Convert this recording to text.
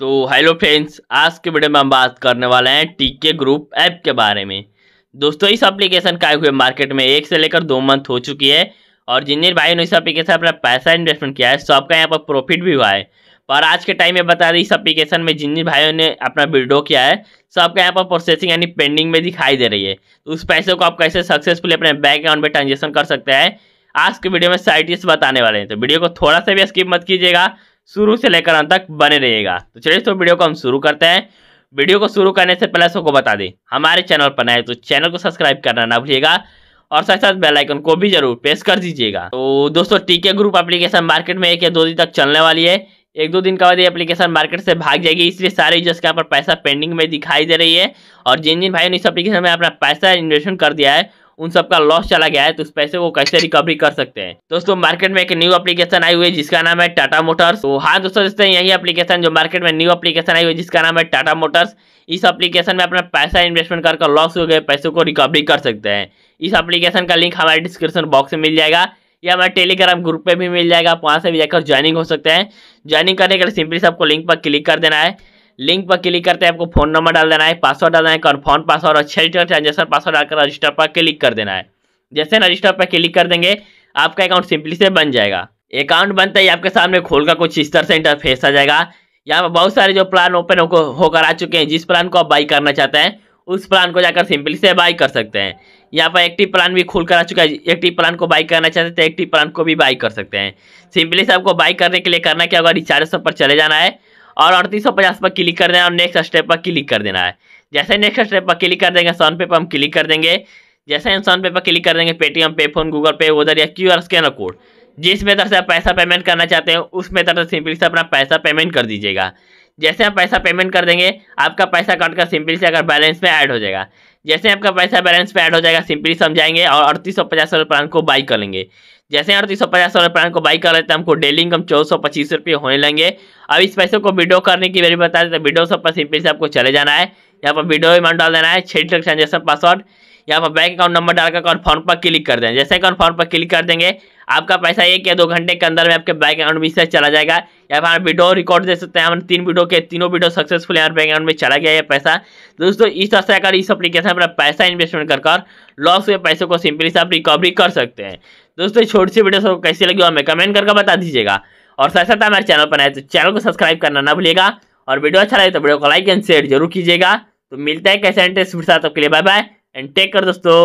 तो hello friends आज के वीडियो में हम बात करने वाले हैं टीके ग्रुप ऐप के बारे में दोस्तों इस एप्लीकेशन का हुए मार्केट में एक से लेकर दो मंथ हो चुकी है और जिन भाई ने इस एप्लीकेशन अपना पैसा इन्वेस्टमेंट किया है सबका यहाँ पर प्रॉफिट भी हुआ है पर आज के टाइम में बता दें इस एप्लीकेशन में जिन जिन भाइयों ने अपना विड्रो किया है सबका यहाँ पर प्रोसेसिंग यानी पेंडिंग में दिखाई दे रही है तो उस पैसे को आप कैसे सक्सेसफुली अपने बैंक अकाउंट में ट्रांजेक्शन कर सकते हैं आज के वीडियो में साइटिस बताने वाले हैं तो वीडियो को थोड़ा सा भी स्किप मत कीजिएगा शुरू से लेकर अंत तक बने रहेगा तो चलिए दोस्तों वीडियो को हम शुरू करते हैं वीडियो को शुरू करने से पहले सबको बता दें हमारे चैनल पर नए तो चैनल को सब्सक्राइब करना ना भूलिएगा और साथ साथ बेल आइकन को भी जरूर प्रेस कर दीजिएगा तो दोस्तों टीके ग्रुप एप्लीकेशन मार्केट में एक या दो दिन तक चलने वाली है एक दो दिन का बाद ये एप्लीकेशन मार्केट से भाग जाएगी इसलिए सारे यूजर्स के यहाँ पर पैसा पेंडिंग में दिखाई दे रही है और जिन जिन भाइयों ने इस एप्लीकेशन में अपना पैसा इन्वेस्टमेंट कर दिया है उन सबका लॉस चला गया है तो उस पैसे को कैसे रिकवरी कर सकते हैं दोस्तों मार्केट में एक न्यू एप्लीकेशन आई हुई है जिसका नाम है टाटा मोटर्स तो हाँ दोस्तों दोस्तों यही एप्लीकेशन जो मार्केट में न्यू एप्लीकेशन आई हुई है जिसका नाम है टाटा मोटर्स इस एप्लीकेशन में अपना पैसा इन्वेस्टमेंट कर लॉस हो गए पैसों को रिकवरी कर सकते हैं इस एप्लीकेशन का लिंक हमारे डिस्क्रिप्शन बॉक्स में मिल जाएगा या हमारे टेलीग्राम ग्रुप पे भी मिल जाएगा आप वहाँ से भी जाकर ज्वाइनिंग हो सकते हैं ज्वाइनिंग करने के लिए सिंपली से आपको लिंक पर क्लिक कर देना है लिंक पर क्लिक करते हैं आपको फोन नंबर डाल देना है पासवर्ड डालना है कन्फर्म पासवर्ड और छह डिजिटल ट्रांजेक्शन पासवर्ड डालकर रजिस्टर पर क्लिक कर देना है जैसे रजिस्टर पर क्लिक कर देंगे आपका अकाउंट सिंपली से बन जाएगा अकाउंट बनता ही आपके सामने खोल का कुछ स्तर से इंटरफेस आ जाएगा यहाँ पर बहुत सारे जो प्लान ओपन होकर आ चुके हैं जिस प्लान को आप बाई करना चाहते हैं उस प्लान को जाकर सिंपली से बाई कर सकते हैं यहाँ पर एक्टिव प्लान भी खुल कर आ चुका है एक्टिव प्लान को बाई करना चाहते तो एक्टिव प्लान को भी बाई कर सकते हैं सिंपली से आपको बाई करने के लिए करना क्या होगा रिचार्ज सब पर चले जाना है और अड़तीस सौ पचास पर क्लिक कर देना और नेक्स्ट स्टेप पर क्लिक कर देना है जैसे नेक्स्ट स्टेप पर क्लिक कर देंगे सोन पे पर हम क्लिक कर देंगे जैसे हम सोन पे पर क्लिक कर देंगे पेटीएम पे फोन गूगल पे उधर या क्यू आर स्कैनर कोड जिस मेथड से आप पैसा पेमेंट करना चाहते हैं उस मेथड से सिंपली से अपना पैसा पेमेंट कर दीजिएगा जैसे आप पैसा पेमेंट कर देंगे आपका पैसा कट कर सिंपली से अगर बैलेंस में ऐड हो जाएगा जैसे आपका पैसा बैलेंस में ऐड हो जाएगा सिंपली समझाएंगे और अड़तीस सौ पचास वाले प्लान को बाई कर लेंगे जैसे अड़तीस सौ पचास वाले प्लान को बाई कर लेते हैं हमको डेली इनकम चौदह सौ पच्चीस रुपये होने लगेंगे अब इस पैसे को विड्रो करने की मेरी बता देते वीडियो सब पर सिंपली से आपको चले जाना है यहाँ पर वीडियो अमाउंट डाल देना है छः ट्रांजेक्शन पासवर्ड यहाँ पर बैंक अकाउंट नंबर डालकर फॉर्म पर क्लिक कर दें जैसे फॉर्म पर क्लिक कर देंगे आपका पैसा एक या दो घंटे के अंदर में आपके बैंक अकाउंट में से चला जाएगा या फिर वीडियो रिकॉर्ड दे सकते हैं हम तीन वीडियो के तीनों वीडियो सक्सेसफुल यहाँ बैंक अकाउंट में चला गया है पैसा दोस्तों इस तरह से अगर इस अपलीकेशन पर पैसा इन्वेस्टमेंट कर कर लॉस हुए पैसे को सिंपली से आप रिकवरी कर सकते हैं दोस्तों छोटी सी वीडियो सबको कैसी लगी हमें कमेंट करके बता दीजिएगा और साथ साथ हमारे चैनल पर आए तो चैनल को सब्सक्राइब करना ना भूलिएगा और वीडियो अच्छा लगे तो वीडियो को लाइक एंड शेयर जरूर कीजिएगा तो मिलता है कैसे इंटरेस्ट के साथ आपके लिए बाय बाय एंड टेक कर दोस्तों